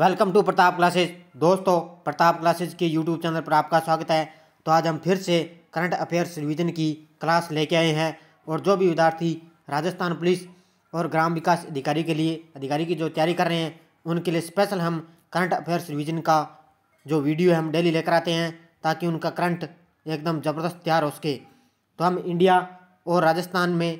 welcome to Pratap classes दोस्तों Pratap classes के YouTube channel पर आपका स्वागत है तो आज हम फिर से करंट अफेयर्स रिवीजन की क्लास लेके आए हैं और जो भी विद्यार्थी राजस्थान पुलिस और ग्राम विकास अधिकारी के लिए अधिकारी की जो तैयारी कर रहे हैं उनके लिए स्पेशल हम करंट अफेयर्स रिविजन का जो वीडियो हम डेली लेकर आते हैं ताकि उनका करंट एकदम ज़बरदस्त तैयार हो सके तो हम इंडिया और राजस्थान में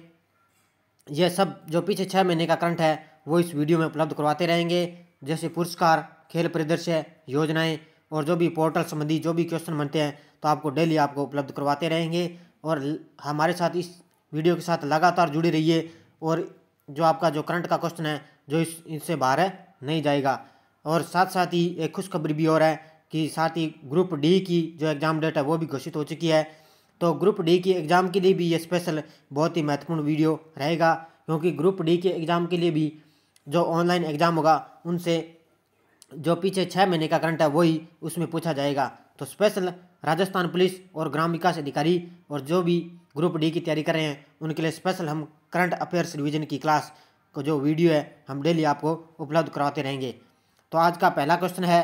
यह सब जो पीछे छः महीने का करंट है वो इस वीडियो में उपलब्ध करवाते रहेंगे जैसे पुरस्कार खेल परिदृश्य योजनाएं और जो भी पोर्टल संबंधी जो भी क्वेश्चन बनते हैं तो आपको डेली आपको उपलब्ध करवाते रहेंगे और हमारे साथ इस वीडियो के साथ लगातार जुड़े रहिए और जो आपका जो करंट का क्वेश्चन है जो इस इससे बाहर है नहीं जाएगा और साथ साथ ही एक खुशखबरी भी और है कि साथ ही ग्रुप डी की जो एग्ज़ाम डेट है वो भी घोषित हो चुकी है तो ग्रुप डी की एग्ज़ाम के लिए भी ये स्पेशल बहुत ही महत्वपूर्ण वीडियो रहेगा क्योंकि ग्रुप डी के एग्ज़ाम के लिए भी जो ऑनलाइन एग्ज़ाम होगा उनसे जो पीछे छः महीने का करंट है वही उसमें पूछा जाएगा तो स्पेशल राजस्थान पुलिस और ग्राम विकास अधिकारी और जो भी ग्रुप डी की तैयारी कर रहे हैं उनके लिए स्पेशल हम करंट अफेयर्स रिवीजन की क्लास को जो वीडियो है हम डेली आपको उपलब्ध करवाते रहेंगे तो आज का पहला क्वेश्चन है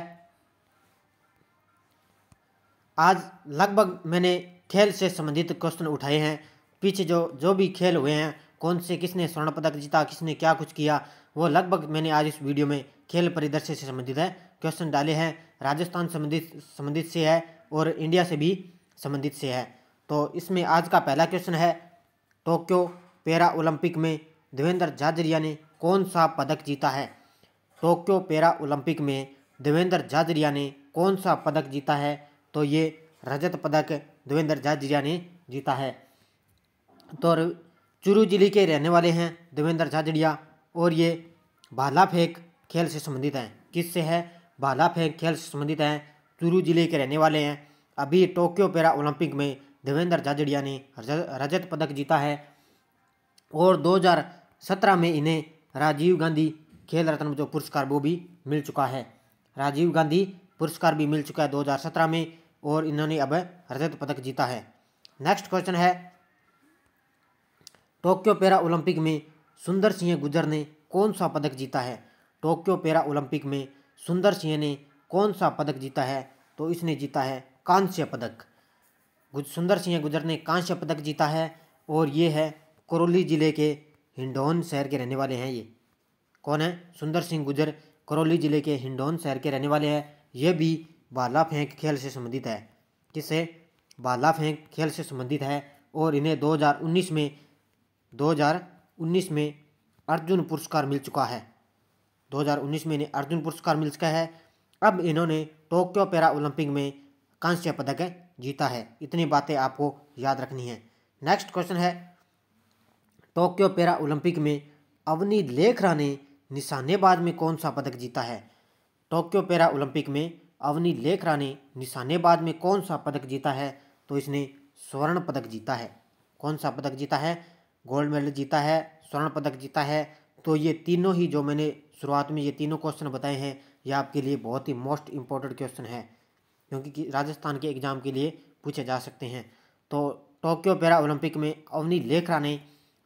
आज लगभग मैंने खेल से संबंधित क्वेश्चन उठाए हैं पीछे जो जो भी खेल हुए हैं कौन से किसने स्वर्ण पदक जीता किसने क्या कुछ किया वो लगभग मैंने आज इस वीडियो में खेल परिदृश्य से संबंधित है क्वेश्चन डाले हैं राजस्थान संबंधित संबंधित से है और इंडिया से भी संबंधित से है तो इसमें आज का पहला क्वेश्चन है टोक्यो पैरा ओलंपिक में देवेंद्र झाजरिया ने कौन सा पदक जीता है टोक्यो पैरा ओलंपिक में देवेंद्र झाजरिया ने कौन सा पदक जीता है तो ये रजत पदक देवेंद्र जाजरिया ने जीता है तो चुरू जिले के रहने वाले हैं देवेंद्र झाजरिया और ये भाला फेंक खेल से संबंधित हैं किससे है भाला फेंक खेल से संबंधित हैं चूरू जिले के रहने वाले हैं अभी टोक्यो पैरा ओलंपिक में देवेंद्र जाजड़िया ने रजत पदक जीता है और 2017 में इन्हें राजीव गांधी खेल रत्न जो पुरस्कार वो भी मिल चुका है राजीव गांधी पुरस्कार भी मिल चुका है 2017 में और इन्होंने अब रजत पदक जीता है नेक्स्ट क्वेश्चन है टोक्यो पैरा ओलंपिक में सुंदर सिंह गुजर ने कौन सा पदक जीता है टोक्यो पैरा ओलंपिक में सुंदर सिंह ने कौन सा पदक जीता है तो इसने जीता है कांस्य पदक सुंदर सिंह गुजर ने कांस्य पदक जीता है और ये है करौली जिले के हिंडौन शहर के रहने वाले हैं ये कौन है सुंदर सिंह गुजर करौली जिले के हिंडौन शहर के रहने वाले हैं ये भी बाला फेंक खेल से संबंधित है किसे बाला फेंक खेल से संबंधित है और इन्हें 2019 में 2019 में अर्जुन पुरस्कार मिल चुका है 2019 में इन्हें अर्जुन पुरस्कार मिल चुका है अब इन्होंने टोक्यो पैरा ओलंपिक में कांस्य पदक जीता है इतनी बातें आपको याद रखनी है नेक्स्ट क्वेश्चन है टोक्यो पैरा ओलंपिक में अवनी लेखरा ने निशानेबाज में कौन सा पदक जीता है टोक्यो पैरा ओलंपिक में अवनी लेखरा ने निशानेबाज में कौन सा पदक जीता है तो इसने स्वर्ण पदक जीता है कौन सा पदक जीता है गोल्ड मेडल जीता है स्वर्ण पदक जीता है तो ये तीनों ही जो मैंने शुरुआत में ये तीनों क्वेश्चन बताए हैं ये आपके लिए बहुत ही मोस्ट इम्पोर्टेंट क्वेश्चन है क्योंकि राजस्थान के एग्ज़ाम के लिए पूछे जा सकते हैं तो टोक्यो पैरा ओलंपिक में अवनी लेखरा ने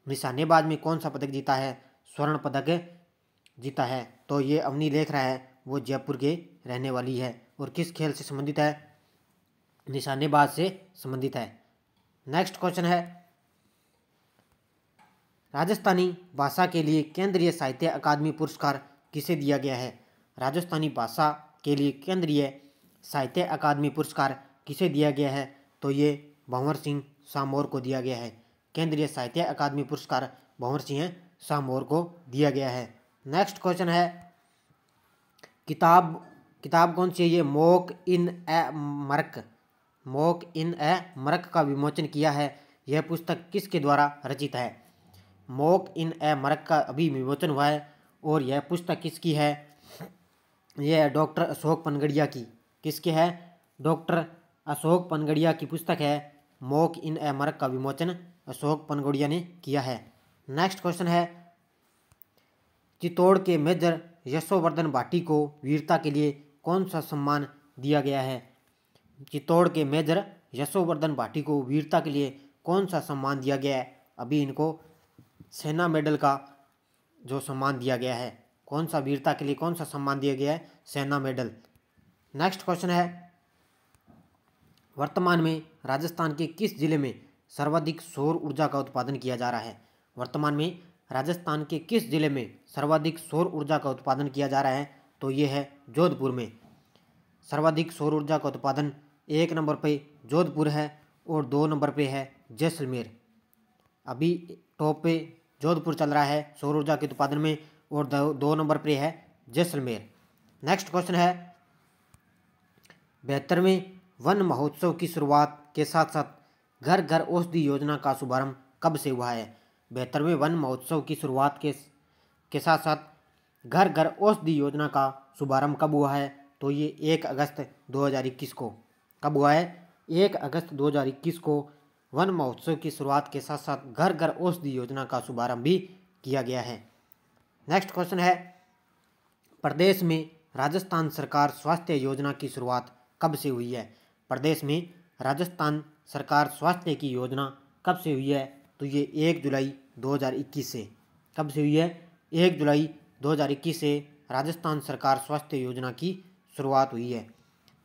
निशानेबाज में कौन सा पदक जीता है स्वर्ण पदक जीता है तो ये अवनी लेखरा है वो जयपुर के रहने वाली है और किस खेल से संबंधित है निशानेबाज से संबंधित है नेक्स्ट क्वेश्चन है राजस्थानी भाषा के लिए केंद्रीय साहित्य अकादमी पुरस्कार किसे दिया गया है राजस्थानी भाषा के लिए केंद्रीय साहित्य अकादमी पुरस्कार किसे दिया गया है तो ये भंवर सिंह सामोर को दिया गया है केंद्रीय साहित्य अकादमी पुरस्कार भंवर सिंह सामोर को दिया गया है नेक्स्ट क्वेश्चन है किताब किताब कौन सी है ये मोक इन ए मर्क मोक इन ए मर्क का विमोचन किया है यह पुस्तक किसके द्वारा रचित है मोक इन ए मरक का अभी विमोचन हुआ है और यह पुस्तक किसकी है यह डॉक्टर अशोक पनगड़िया की किसकी है डॉक्टर अशोक पनगड़िया की पुस्तक है मोक इन ए मरक का विमोचन अशोक पनगड़िया ने किया है नेक्स्ट क्वेश्चन है चित्तौड़ के मेजर यशोवर्धन भाटी को वीरता के लिए कौन सा सम्मान दिया गया है चित्तौड़ के मेजर यशोवर्धन भाटी को वीरता के लिए कौन सा सम्मान दिया गया है अभी इनको सेना मेडल का जो सम्मान दिया गया है कौन सा वीरता के लिए कौन सा सम्मान दिया गया है सेना मेडल नेक्स्ट क्वेश्चन है वर्तमान में राजस्थान के किस जिले में सर्वाधिक सौर ऊर्जा का उत्पादन किया जा रहा है वर्तमान में राजस्थान के किस जिले में सर्वाधिक सौर ऊर्जा का उत्पादन किया जा रहा है तो ये है जोधपुर में सर्वाधिक सौर ऊर्जा का उत्पादन एक नंबर पे जोधपुर है और दो नंबर पे है जैसलमेर अभी टॉप पे जोधपुर चल रहा है सौर ऊर्जा के उत्पादन में और दो नंबर पर है जैसलमेर नेक्स्ट क्वेश्चन है बेहतरवें वन महोत्सव की शुरुआत के साथ साथ घर घर औषधि योजना का शुभारंभ कब से हुआ है बेहतरवें वन महोत्सव की शुरुआत के के साथ साथ घर घर औषधि योजना का शुभारंभ कब हुआ है तो ये एक अगस्त 2021 को कब हुआ है एक अगस्त 2021 को वन महोत्सव की शुरुआत के साथ साथ घर घर औषधि योजना का शुभारंभ भी किया गया है नेक्स्ट क्वेश्चन है प्रदेश में राजस्थान सरकार स्वास्थ्य योजना की शुरुआत कब से हुई है प्रदेश में राजस्थान सरकार स्वास्थ्य की योजना कब से हुई है तो ये एक जुलाई 2021 से कब से हुई है एक जुलाई 2021 से राजस्थान सरकार स्वास्थ्य योजना की शुरुआत हुई है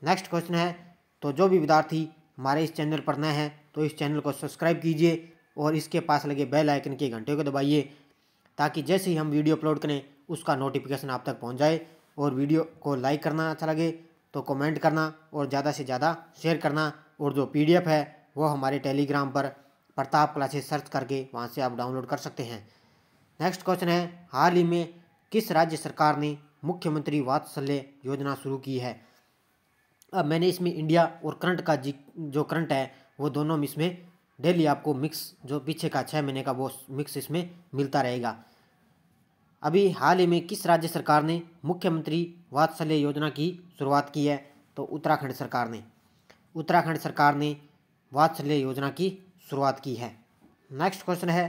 नेक्स्ट क्वेश्चन है तो जो भी विद्यार्थी हमारे इस चैनल पर नए हैं तो इस चैनल को सब्सक्राइब कीजिए और इसके पास लगे बेल आइकन के घंटे को दबाइए ताकि जैसे ही हम वीडियो अपलोड करें उसका नोटिफिकेशन आप तक पहुंच जाए और वीडियो को लाइक करना अच्छा लगे तो कमेंट करना और ज़्यादा से ज़्यादा शेयर करना और जो पी है वो हमारे टेलीग्राम पर प्रताप क्लासेस सर्च करके वहाँ से आप डाउनलोड कर सकते हैं नेक्स्ट क्वेश्चन है हाल ही में किस राज्य सरकार ने मुख्यमंत्री वात्सल्य योजना शुरू की है अब मैंने इसमें इंडिया और करंट का जी जो करंट है वो दोनों इसमें डेली आपको मिक्स जो पीछे का छः महीने का वो मिक्स इसमें मिलता रहेगा अभी हाल ही में किस राज्य सरकार ने मुख्यमंत्री वात्सल्य योजना की शुरुआत की है तो उत्तराखंड सरकार ने उत्तराखंड सरकार ने वात्सल्य योजना की शुरुआत की है नेक्स्ट क्वेश्चन है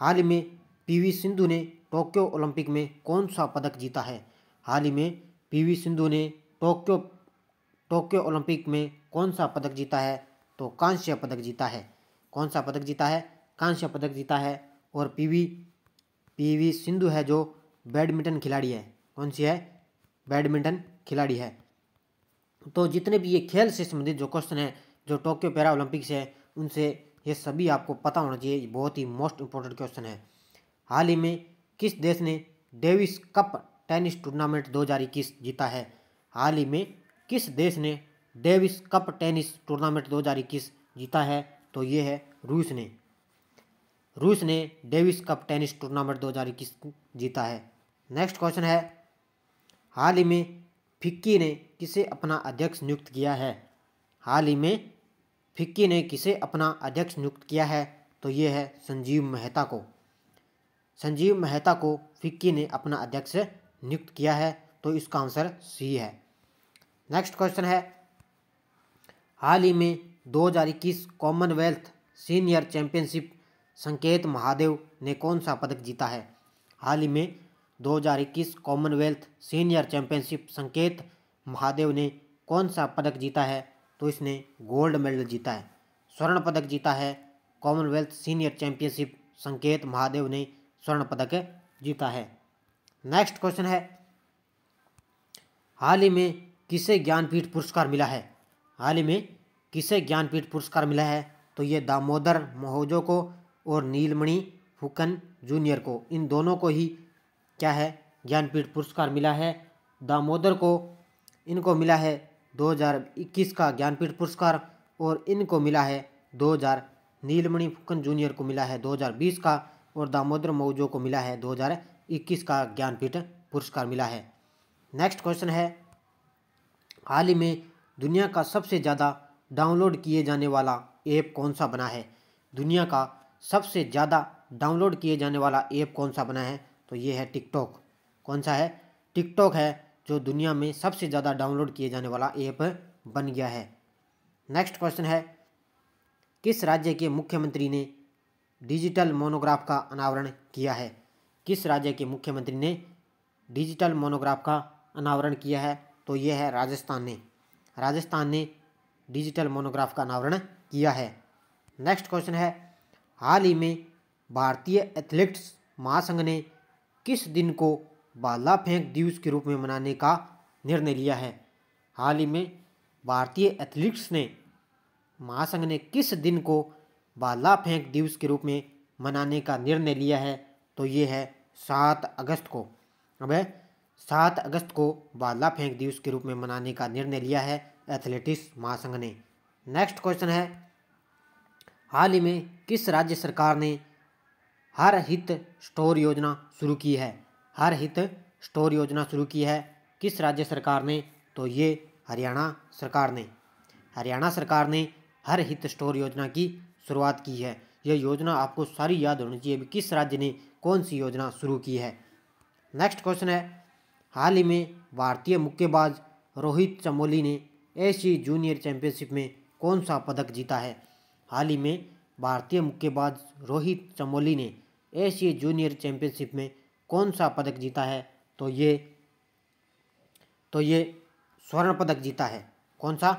हाल ही में पीवी सिंधु ने टोक्यो ओलंपिक में कौन सा पदक जीता है हाल ही में पीवी सिंधु ने टोक्यो टोक्यो ओलंपिक में कौन सा पदक जीता है तो कांस्य पदक जीता है कौन सा पदक जीता है कांस्य पदक जीता है और पीवी पीवी सिंधु है जो बैडमिंटन खिलाड़ी है कौन सी है बैडमिंटन खिलाड़ी है तो जितने भी ये खेल से संबंधित जो क्वेश्चन है जो टोक्यो पैरा ओलंपिक्स है उनसे ये सभी आपको पता होना चाहिए बहुत ही मोस्ट इम्पोर्टेंट क्वेश्चन है हाल ही में किस देश ने डेविस कप टेनिस टूर्नामेंट दो जीता है हाल ही में किस देश ने डेविस कप टेनिस टूर्नामेंट 2021 जीता है तो ये है रूस ने रूस ने डेविस कप टेनिस टूर्नामेंट 2021 जीता है नेक्स्ट क्वेश्चन है हाल ही में फिक्की ने किसे अपना अध्यक्ष नियुक्त किया है हाल ही में फिक्की ने किसे अपना अध्यक्ष नियुक्त किया है तो ये है संजीव मेहता को संजीव मेहता को फिक्की ने अपना अध्यक्ष नियुक्त किया है तो इसका आंसर सी है नेक्स्ट क्वेश्चन है हाल ही में 2021 कॉमनवेल्थ सीनियर चैंपियनशिप संकेत महादेव ने कौन सा पदक जीता है हाल ही में 2021 कॉमनवेल्थ सीनियर चैंपियनशिप संकेत महादेव ने कौन सा पदक जीता है तो इसने गोल्ड मेडल जीता है स्वर्ण पदक जीता है कॉमनवेल्थ सीनियर चैंपियनशिप संकेत महादेव ने स्वर्ण पदक जीता है नेक्स्ट क्वेश्चन है हाल ही में किसे ज्ञानपीठ पुरस्कार मिला है हाल ही में किसे ज्ञानपीठ पुरस्कार मिला है तो ये दामोदर महोजो को और नीलमणि फुकन जूनियर को इन दोनों को ही क्या है ज्ञानपीठ पुरस्कार मिला है दामोदर को इनको मिला है 2021 का ज्ञानपीठ पुरस्कार और इनको मिला है 2000 नीलमणि फुकन जूनियर को मिला है 2020 का और दामोदर मऊजो को मिला है 2021 का ज्ञानपीठ पुरस्कार मिला है नेक्स्ट क्वेश्चन है हाल ही में दुनिया का सबसे ज़्यादा डाउनलोड किए जाने वाला ऐप कौन सा बना है दुनिया का सबसे ज़्यादा डाउनलोड किए जाने वाला ऐप कौन सा बना है तो ये है टिकटॉक कौन सा है टिकटॉक है जो दुनिया में सबसे ज़्यादा डाउनलोड किए जाने वाला ऐप बन गया है नेक्स्ट क्वेश्चन है किस राज्य के मुख्यमंत्री ने डिजिटल मोनोग्राफ का अनावरण किया है किस राज्य के मुख्यमंत्री ने डिजिटल मोनोग्राफ का अनावरण किया है तो यह है राजस्थान ने राजस्थान ने डिजिटल मोनोग्राफ का अनावरण किया है नेक्स्ट क्वेश्चन है हाल ही में भारतीय एथलीट्स महासंघ ने किस दिन को बाला फेंक दिवस के रूप में मनाने का निर्णय लिया है हाल ही में भारतीय एथलीट्स ने महासंघ ने किस दिन को बाला फेंक दिवस के रूप में मनाने का निर्णय लिया है तो ये है सात अगस्त को अब है सात अगस्त को बादला फेंक दिवस के रूप में मनाने का निर्णय लिया है एथलेटिक्स महासंघ ने नेक्स्ट क्वेश्चन है हाल ही में किस राज्य सरकार ने हर हित स्टोर योजना शुरू की है हर हित स्टोर योजना शुरू की है किस राज्य सरकार ने तो ये हरियाणा सरकार ने हरियाणा सरकार ने हर हित स्टोर योजना की शुरुआत की है यह योजना आपको सारी याद होनी चाहिए किस राज्य ने कौन सी योजना शुरू की है नेक्स्ट क्वेश्चन है हाल ही में भारतीय मुक्केबाज रोहित चमोली ने एशियाई जूनियर चैंपियनशिप में कौन सा पदक जीता है हाल ही में भारतीय मुक्केबाज रोहित चमोली ने एसी जूनियर चैंपियनशिप में कौन सा पदक जीता है तो ये तो ये स्वर्ण पदक जीता है कौन सा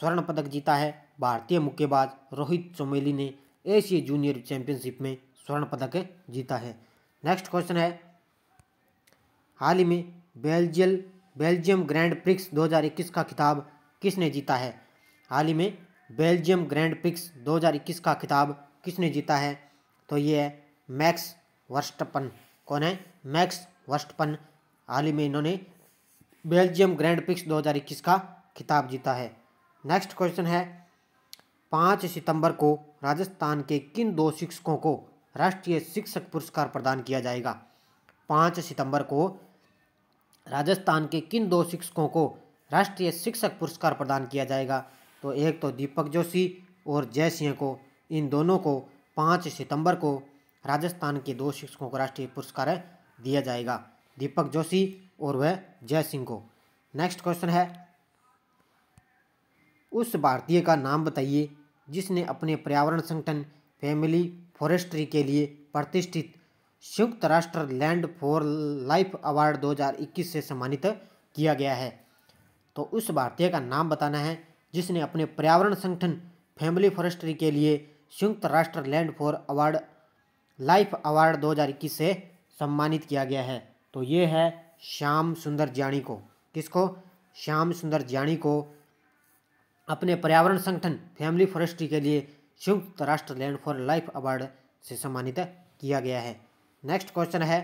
स्वर्ण पदक जीता है भारतीय मुक्केबाज रोहित चमोली ने एशिया जूनियर चैंपियनशिप में स्वर्ण पदक जीता है नेक्स्ट क्वेश्चन है हाल ही में बेल्जियल बेल्जियम ग्रैंड प्रिक्स 2021 का खिताब किसने जीता है हाल ही में बेल्जियम ग्रैंड प्रिक्स 2021 का खिताब किसने जीता है तो ये है मैक्स वर्स्टपन कौन है मैक्स वर्स्टपन हाल ही में इन्होंने बेल्जियम ग्रैंड प्रिक्स 2021 का खिताब जीता है नेक्स्ट क्वेश्चन है पाँच सितंबर को राजस्थान के किन दो शिक्षकों को राष्ट्रीय शिक्षक पुरस्कार प्रदान किया जाएगा पाँच सितंबर को राजस्थान के किन दो शिक्षकों को राष्ट्रीय शिक्षक पुरस्कार प्रदान किया जाएगा तो एक तो दीपक जोशी और जय सिंह को इन दोनों को पाँच सितंबर को राजस्थान के दो शिक्षकों को राष्ट्रीय पुरस्कार दिया जाएगा दीपक जोशी और वह जय सिंह को नेक्स्ट क्वेश्चन है उस भारतीय का नाम बताइए जिसने अपने पर्यावरण संगठन फैमिली फॉरेस्ट्री के लिए प्रतिष्ठित संयुक्त राष्ट्र लैंड फॉर लाइफ अवार्ड 2021 से सम्मानित किया गया है तो उस भारतीय का नाम बताना है जिसने अपने पर्यावरण संगठन फैमिली फॉरेस्ट्री के लिए संयुक्त राष्ट्र land for award life award 2021 से सम्मानित किया गया है तो ये है श्याम सुंदर ज्याणी को किसको श्याम सुंदर ज्याणी को अपने पर्यावरण संगठन फैमिली फॉरेस्ट्री के लिए संयुक्त राष्ट्र लैंड फॉर लाइफ अवार्ड से सम्मानित किया गया है नेक्स्ट क्वेश्चन है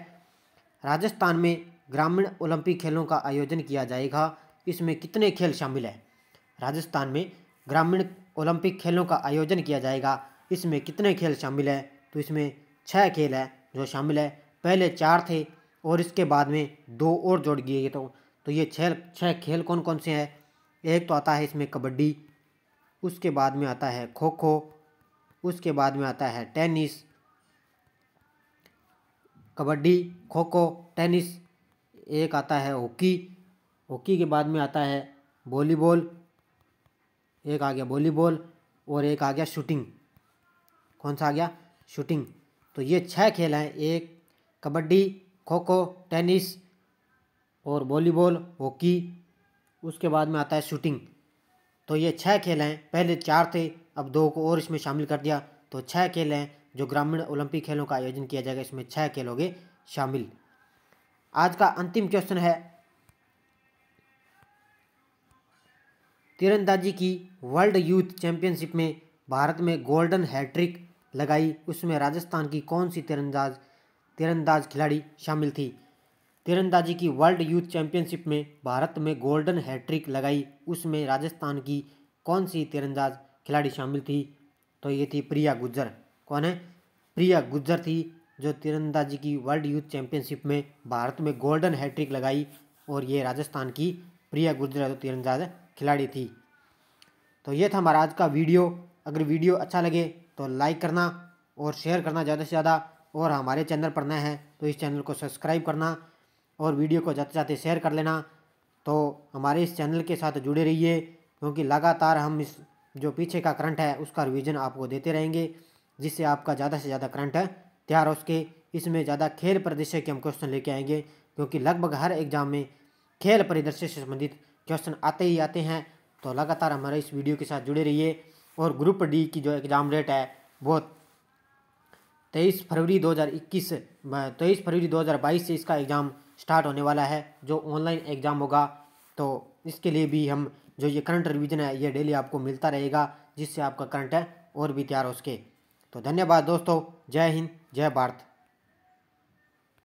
राजस्थान में ग्रामीण ओलंपिक खेलों का आयोजन किया जाएगा इसमें कितने खेल शामिल हैं राजस्थान में ग्रामीण ओलंपिक खेलों का आयोजन किया जाएगा इसमें कितने खेल शामिल हैं तो इसमें छः खेल हैं जो शामिल है पहले चार थे और इसके बाद में दो और जोड़ दिए तो तो ये छः छः खेल कौन कौन से हैं एक तो आता है इसमें कबड्डी उसके बाद में आता है खो खो उसके बाद में आता है टेनिस कबड्डी खो खो टेनिस एक आता है हॉकी हॉकी के बाद में आता है वॉलीबॉल एक आ गया वॉलीबॉल और एक आ गया शूटिंग कौन सा आ गया शूटिंग तो ये छह खेल हैं एक कबड्डी खो खो टेनिस और वॉलीबॉल हॉकी उसके बाद में आता है शूटिंग तो ये छः खेल हैं पहले चार थे अब दो को और इसमें शामिल कर दिया तो छः खेल हैं जो ग्रामीण ओलंपिक खेलों का आयोजन किया जाएगा इसमें छः खेल हो शामिल आज का अंतिम क्वेश्चन है तीरंदाजी की वर्ल्ड यूथ चैंपियनशिप में भारत में गोल्डन हैट्रिक लगाई उसमें राजस्थान की कौन सी तीरंदाज तीरंदाज खिलाड़ी शामिल थी तीरंदाजी की वर्ल्ड यूथ चैंपियनशिप में भारत में गोल्डन हैट्रिक लगाई उसमें राजस्थान की कौन सी तीरंदाज खिलाड़ी शामिल थी तो ये थी प्रिया गुज्जर कौन है प्रिया गुज्जर थी जो तीरंदाजी की वर्ल्ड यूथ चैंपियनशिप में भारत में गोल्डन हैट्रिक लगाई और ये राजस्थान की प्रिया गुर्जर जो तीरंदाज खिलाड़ी थी तो ये था हमारा आज का वीडियो अगर वीडियो अच्छा लगे तो लाइक करना और शेयर करना ज़्यादा से ज़्यादा और हमारे चैनल पर नए हैं तो इस चैनल को सब्सक्राइब करना और वीडियो को जाते जाते शेयर कर लेना तो हमारे इस चैनल के साथ जुड़े रहिए क्योंकि लगातार हम इस जो पीछे का करंट है उसका रिविज़न आपको देते रहेंगे जिससे आपका ज़्यादा से ज़्यादा करंट तैयार हो सके इसमें ज़्यादा खेल परिदृश्य के हम क्वेश्चन लेके आएंगे क्योंकि लगभग हर एग्जाम में खेल परिदृश्य से संबंधित क्वेश्चन आते ही आते हैं तो लगातार हमारे इस वीडियो के साथ जुड़े रहिए और ग्रुप डी की जो एग्ज़ाम डेट है वो तेईस फरवरी 2021 तेईस फरवरी 2022 से इसका एग्ज़ाम स्टार्ट होने वाला है जो ऑनलाइन एग्ज़ाम होगा तो इसके लिए भी हम जो ये करंट रिवीजन है ये डेली आपको मिलता रहेगा जिससे आपका करंट है और भी तैयार हो सके तो धन्यवाद दोस्तों जय हिंद जय भारत